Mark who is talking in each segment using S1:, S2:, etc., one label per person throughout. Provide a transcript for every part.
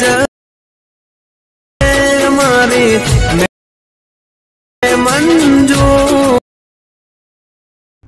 S1: જ મારી મંજૂર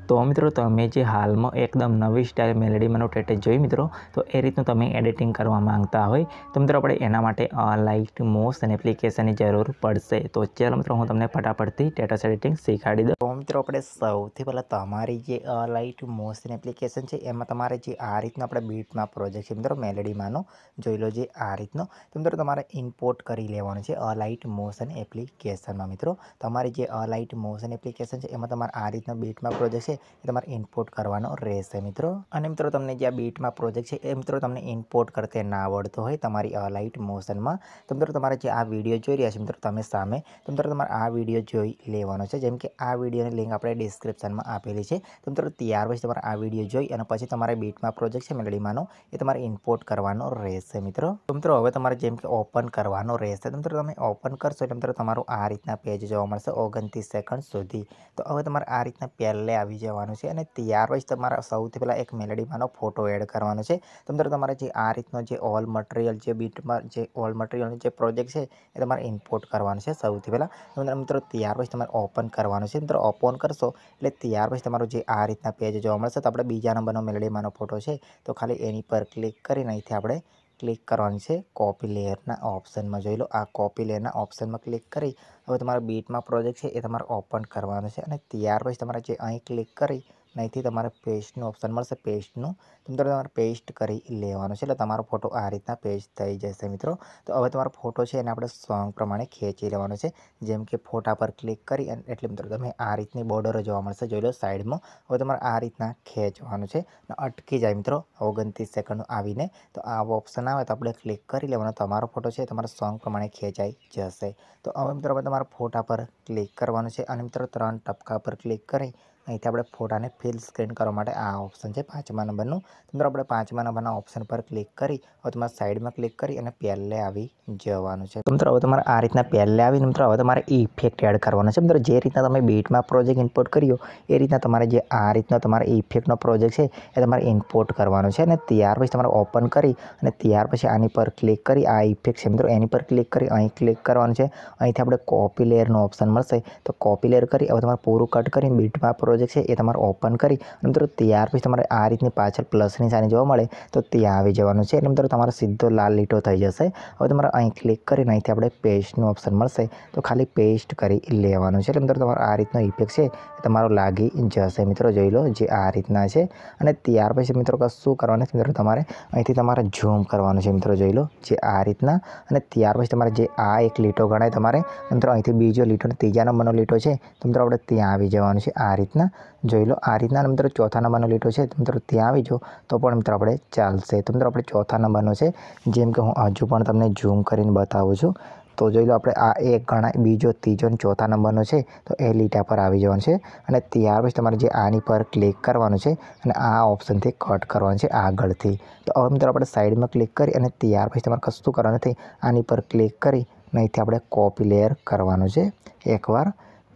S1: તો મિત્રો તમે જે હાલમાં એકદમ નવી સ્ટાઇલ મેલેડીમાંનો ટેટેજ જોઈ મિત્રો તો એ રીતનું તમે એડિટિંગ કરવા માંગતા હોય તો મિત્રો આપણે એના માટે લાઇટ અને એપ્લિકેશનની જરૂર પડશે તો ચાલો મિત્રો હું તમને ફટાફટથી ટેટસ એડિટિંગ શીખવાડી દઉં તો મિત્રો આપણે સૌથી પહેલાં તમારી જે લાઇટ અને એપ્લિકેશન છે એમાં તમારે જે આ રીતનો આપણે બીટમાં પ્રોજેક્ટ છે મિત્રો મેલેડીમાંનો જોઈ લો જે આ રીતનો તો મિત્રો તમારે ઇમ્પોર્ટ કરી લેવાનો છે અલાઇટ અને એપ્લિકેશનમાં મિત્રો તમારી જે અલાઇટ મોશન એપ્લિકેશન છે એમાં તમારે આ રીતનો બીટમાં પ્રોજેક્ટ છે એ તમારે ઇમ્પોર્ટ કરવાનો રહેશે મિત્રો અને મિત્રો તમને જે આ બીટમાં પ્રોજેક્ટ છે એ મિત્રો તમને ઇમ્પોર્ટ કરતે ના આવડતો હોય તમારી લાઇટ મોશનમાં તો મિત્રો તમારે જે આ વિડીયો જોઈ રહ્યા છે મિત્રો તમે સામે તો મિત્રો તમારે આ વિડીયો જોઈ લેવાનો છે જેમ કે આ વિડીયોની લિંક આપણે ડિસ્ક્રિપ્શનમાં આપેલી છે તો મિત્રો ત્યાર પછી તમારે આ વિડીયો જોઈ અને પછી તમારે બીટમાં પ્રોજેક્ટ છે મેલડીમાંનો એ તમારે ઇમ્પોર્ટ કરવાનો રહેશે મિત્રો તો મિત્રો હવે તમારે જેમ કે ઓપન કરવાનો રહેશે તો મિત્રો તમે ઓપન કરશો એટલે મિત્રો તમારું આ રીતના પેજ જોવા મળશે ઓગણત્રીસ સેકન્ડ સુધી તો હવે તમારે આ રીતના પહેલે આવી જવાનું છે અને ત્યારબાદ તમારા સૌથી પહેલાં એક મેલેડીમાંનો ફોટો એડ કરવાનો છે તો મિત્રો તમારે જે આ રીતનો જે ઓલ મટીરિયલ જે બીટમાં જે ઓલ મટીરિયલનો જે પ્રોજેક્ટ છે એ તમારે ઇમ્પોર્ટ કરવાનો છે સૌથી પહેલાં મિત્રો ત્યારબાદ તમારે ઓપન કરવાનું છે મિત્રો ઓપન કરશો એટલે ત્યારબાદ તમારું જે આ રીતના પેજ જોવા મળશે તો આપણે બીજા નંબરનો મેલેડીમાંનો ફોટો છે તો ખાલી એની પર ક્લિક કરીને અહીંથી આપણે ક્લિક કરવાની છે કોપી લેયરના ઓપ્શનમાં જોઈ લો આ કોપી લેયરના ઓપ્શનમાં ક્લિક કરી હવે તમારો બીટમાં પ્રોજેક્ટ છે એ તમારે ઓપન કરવાનો છે અને ત્યાર પછી તમારે જે અહીં ક્લિક કરી નહીંથી તમારે પેસ્ટનું ઓપ્શન મળશે પેસ્ટનું તો તમારે પેસ્ટ કરી લેવાનો છે એટલે તમારો ફોટો આ રીતના પેસ્ટ થઈ જશે મિત્રો તો હવે તમારો ફોટો છે એને આપણે સોંગ પ્રમાણે ખેંચી લેવાનો છે જેમ કે ફોટા પર ક્લિક કરી અને એટલે મિત્રો તમે આ રીતની બોર્ડરો જોવા મળશે જોઈ લો સાઈડમાં હવે તમારે આ રીતના ખેંચવાનું છે અટકી જાય મિત્રો ઓગણત્રીસ સેકન્ડ આવીને તો આવો ઓપ્શન આવે તો આપણે ક્લિક કરી લેવાનો તમારો ફોટો છે તમારા સોંગ પ્રમાણે ખેંચાઈ જશે તો હવે મિત્રો હવે તમારા ફોટા પર ક્લિક કરવાનું છે અને મિત્રો ત્રણ ટપકા પર ક્લિક કરી અહીંથી આપણે ફોટાને ફિલ સ્ક્રીન કરવા માટે આ ઓપ્શન છે પાંચમા નંબરનું તો મિત્રો આપણે પાંચમા નંબરના ઓપ્શન પર ક્લિક કરી હવે તમારે સાઈડમાં ક્લિક કરી અને પહેલે આવી જવાનું છે તો મિત્રો હવે તમારે આ રીતના પહેલે આવીને મિત્રો હવે તમારે ઇફેક્ટ એડ કરવાનો છે મિત્રો જે રીતના તમે બીટમાં પ્રોજેક્ટ ઇમ્પોર્ટ કર્યો એ રીતના તમારે જે આ રીતના તમારે ઇફેક્ટનો પ્રોજેક્ટ છે એ તમારે ઇમ્પોર્ટ કરવાનો છે અને ત્યાર પછી તમારે ઓપન કરી અને ત્યાર પછી આની પર ક્લિક કરી આ ઇફેક્ટ છે મિત્રો એની પર ક્લિક કરી અહીં ક્લિક કરવાનું છે અહીંથી આપણે કોપી લેયરનો ઓપ્શન મળશે તો કોપી લેયર કરી હવે તમારે પૂરું કટ કરીને બીટમાં પ્રોજેક્ટ પ્રોજેક્ટ છે એ તમારે ઓપન કરી અને મિત્રો ત્યાર પછી તમારે આ રીતની પાછળ પ્લસની સાઇન જોવા મળે તો ત્યાં આવી જવાનું છે એટલે મિત્રો તમારો સીધો લાલ લીટો થઈ જશે હવે તમારે અહીં ક્લિક કરીને અહીંથી આપણે પેસ્ટનું ઓપ્શન મળશે તો ખાલી પેસ્ટ કરી લેવાનું છે એટલે મિત્રો તમારો આ રીતનો ઇફેક્ટ છે એ તમારો લાગી જશે મિત્રો જોઈ લો જે આ રીતના છે અને ત્યાર પછી મિત્રો કશું કરવાનું છે મિત્રો તમારે અહીંથી તમારે ઝૂમ કરવાનું છે મિત્રો જોઈ લો જે આ રીતના અને ત્યાર પછી તમારે જે આ એક લીટો ગણાય તમારે મિત્રો અહીંથી બીજો લીટો અને ત્રીજાનો મનો લીટો છે તો મિત્રો આપણે ત્યાં આવી જવાનું છે આ રીતના રીતના જોઈ લો આ રીતના મિત્રો ચોથા નંબરનો લીટો છે તો મિત્રો ત્યાં આવી જો તો પણ મિત્રો આપણે ચાલશે તો મિત્રો આપણે ચોથા નંબરનો છે જેમ કે હું હજુ પણ તમને ઝૂમ કરીને બતાવું છું તો જોઈ લો આપણે આ એક ગણાય બીજો ત્રીજો અને ચોથા નંબરનો છે તો એ લીટા પર આવી જવાનું છે અને ત્યાર પછી તમારે જે આની પર ક્લિક કરવાનું છે અને આ ઓપ્શનથી કટ કરવાનું છે આગળથી તો હવે મિત્રો આપણે સાઈડમાં ક્લિક કરી અને ત્યાર પછી તમારે કશું કરવાનું નથી આની પર ક્લિક કરી અને અહીંથી આપણે કોપી લેયર કરવાનું છે એકવાર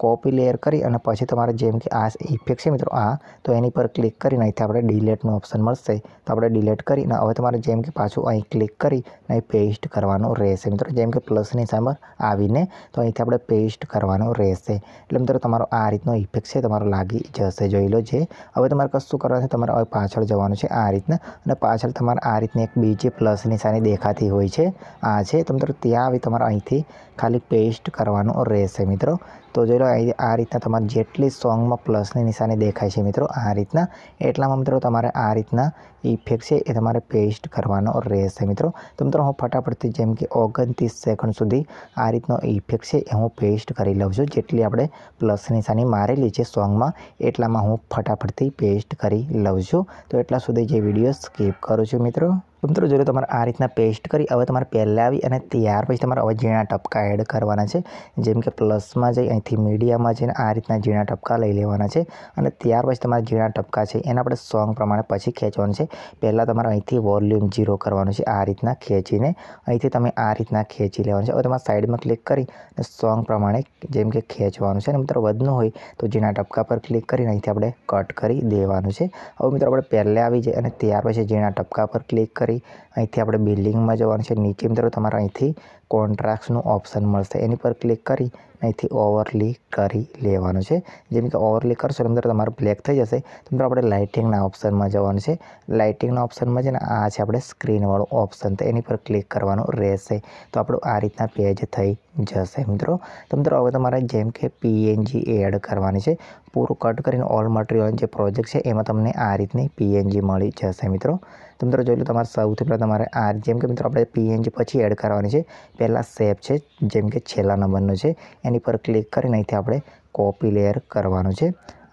S1: કોપી લેયર કરી અને પછી તમારે જેમ કે આ ઇફેક્ટ છે મિત્રો આ તો એની પર ક્લિક કરીને અહીંથી આપણે ડિલેટનું ઓપ્શન મળશે તો આપણે ડિલેટ કરીને હવે તમારે જેમ કે પાછું અહીં ક્લિક કરી અને પેસ્ટ કરવાનું રહેશે મિત્રો જેમ કે પ્લસની સામે આવીને તો અહીંથી આપણે પેસ્ટ કરવાનું રહેશે એટલે મિત્રો તમારો આ રીતનો ઇફેક્ટ છે તમારો લાગી જશે જોઈ લો જે હવે તમારે કશું કરવાનું છે તમારે હવે પાછળ જવાનું છે આ રીતના અને પાછળ તમારે આ રીતની એક બીજી પ્લસ નિશાની દેખાતી હોય છે આ છે તો મિત્રો ત્યાં આવી તમારે અહીંથી ખાલી પેસ્ટ કરવાનું રહેશે મિત્રો તો જોઈ લો આ રીતના તમારે જેટલી સોંગમાં પ્લસની નિશાની દેખાય છે મિત્રો આ રીતના એટલામાં મિત્રો તમારે આ રીતના ઇફેક્ટ છે એ તમારે પેસ્ટ કરવાનો રહેશે મિત્રો તો મિત્રો હું ફટાફટથી જેમ કે ઓગણત્રીસ સેકન્ડ સુધી આ રીતનો ઇફેક્ટ છે એ હું પેસ્ટ કરી લઉં છું જેટલી આપણે પ્લસ નિશાની મારેલી છે સોંગમાં એટલામાં હું ફટાફટથી પેસ્ટ કરી લઉં છું તો એટલા સુધી જે વિડીયો સ્કીપ કરું છું મિત્રો તો મિત્રો જોડે તમારે આ રીતના પેસ્ટ કરી હવે તમારે પહેલાં આવી અને ત્યાર પછી તમારે હવે ઝીણા ટપકા એડ કરવાના છે જેમ કે પ્લસમાં જઈ અહીંથી મીડિયામાં જઈને આ રીતના ઝીણા ટપકા લઈ લેવાના છે અને ત્યાર પછી તમારા ઝીણા ટપકા છે એને આપણે સોંગ પ્રમાણે પછી ખેંચવાનું છે પહેલાં તમારે અહીંથી વોલ્યુમ ઝીરો કરવાનું છે આ રીતના ખેંચીને અહીંથી તમે આ રીતના ખેંચી લેવાનું છે હવે તમારે સાઈડમાં ક્લિક કરી અને સોંગ પ્રમાણે જેમ કે ખેંચવાનું છે અને મિત્રો વધનું હોય તો ઝીણા ટપકા પર ક્લિક કરીને અહીંથી આપણે કટ કરી દેવાનું છે હવે મિત્રો આપણે પહેલાં આવી જાય અને ત્યાર પછી ઝીણા ટપકા પર ક્લિક કરી કરી અહીંથી આપણે બિલ્ડિંગમાં જવાનું છે નીચે મિત્રો તમારે અહીંથી કોન્ટ્રાક્ટ્સનું ઓપ્શન મળશે એની પર ક્લિક કરી અહીંથી ઓવરલી કરી લેવાનું છે જેમ કે ઓવરલી કરશો અંદર તમારું બ્લેક થઈ જશે તો મિત્રો આપણે લાઇટિંગના ઓપ્શનમાં જવાનું છે લાઇટિંગના ઓપ્શનમાં છે ને આ છે આપણે સ્ક્રીનવાળું ઓપ્શન તો એની પર ક્લિક કરવાનું રહેશે તો આપણું આ રીતના પેજ થઈ જશે મિત્રો તો મિત્રો હવે તમારે જેમ કે પીએનજી એડ કરવાની છે પૂરું કટ કરીને ઓલ મટીરિયલ જે પ્રોજેક્ટ છે એમાં તમને આ રીતની પીએનજી મળી જશે મિત્રો તો મિત્રો જોઈ લો તમારે સૌથી પહેલાં તમારે આ જેમ કે મિત્રો આપણે પીએનજી પછી એડ કરવાની છે પહેલાં સેપ છે જેમ કે છેલ્લા નંબરનો છે એની પર ક્લિક કરીને અહીંથી આપણે કોપી લેયર કરવાનું છે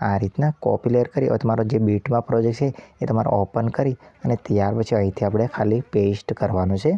S1: આ રીતના કોપી લેયર કરી હવે તમારો જે બીટમાં પ્રોજેક્ટ છે એ તમારે ઓપન કરી અને ત્યાર પછી અહીંથી આપણે ખાલી પેસ્ટ કરવાનું છે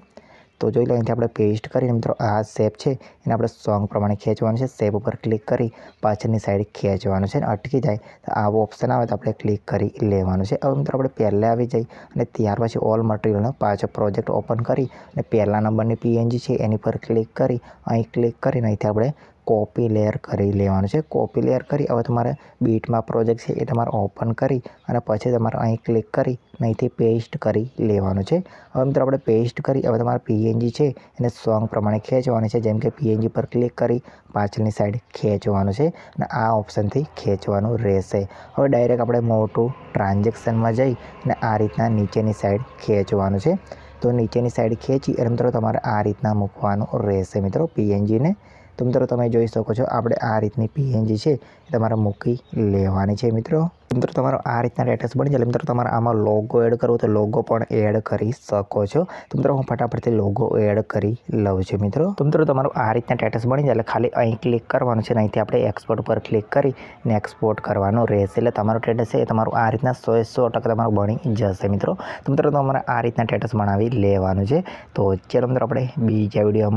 S1: તો જોઈ લો અહીંથી આપણે પેસ્ટ કરીને મિત્રો આ શેપ છે એને આપણે સોંગ પ્રમાણે ખેંચવાનું છે શેપ ઉપર ક્લિક કરી પાછળની સાઈડ ખેંચવાનું છે અને અટકી જાય તો આવો ઓપ્શન આવે તો આપણે ક્લિક કરી લેવાનું છે હવે મિત્રો આપણે પહેલાં આવી જઈ અને ત્યાર પછી ઓલ મટીરિયલનો પાછો પ્રોજેક્ટ ઓપન કરી અને પહેલાં નંબરની પીએનજી છે એની પર ક્લિક કરી અહીં ક્લિક કરીને અહીંથી આપણે કોપી લેયર કરી લેવાનું છે કોપી લેયર કરી હવે તમારે બીટમાં પ્રોજેક્ટ છે એ તમારે ઓપન કરી અને પછી તમારે અહીં ક્લિક કરી અહીંથી પેસ્ટ કરી લેવાનું છે હવે મિત્રો આપણે પેસ્ટ કરી હવે તમારે પીએનજી છે એને સોંગ પ્રમાણે ખેંચવાની છે જેમ કે પીએનજી પર ક્લિક કરી પાછળની સાઈડ ખેંચવાનું છે અને આ ઓપ્શનથી ખેંચવાનું રહેશે હવે ડાયરેક્ટ આપણે મોટું ટ્રાન્ઝેક્શનમાં જઈ અને આ રીતના નીચેની સાઈડ ખેંચવાનું છે તો નીચેની સાઈડ ખેંચી અને મિત્રો તમારે આ રીતના મૂકવાનું રહેશે મિત્રો પીએનજીને તો મિત્રો તમે જોઈ શકો છો આપણે આ રીતની પીએનજી છે એ તમારે મૂકી લેવાની છે મિત્રો મિત્રો તમારો આ રીતના સ્ટેટસ બની જાય મિત્રો તમારે આમાં લોગો એડ કરવો તો લોગો પણ એડ કરી શકો છો તો મિત્રો હું ફટાફટથી લોગો એડ કરી લઉં છું મિત્રો તો મિત્રો તમારું આ રીતના સ્ટેટસ બની જાય એટલે ખાલી અહીં ક્લિક કરવાનું છે અને અહીંથી આપણે એક્સપોર્ટ પર ક્લિક કરી ને એક્સપોર્ટ કરવાનું રહેશે એટલે તમારું સ્ટેટસ છે એ તમારું આ રીતના સો સો ટકા તમારું બની જશે મિત્રો તો મિત્રો તમારે આ રીતના સ્ટેટસ બનાવી લેવાનું છે તો ચાલો મિત્રો આપણે બીજા વિડીયો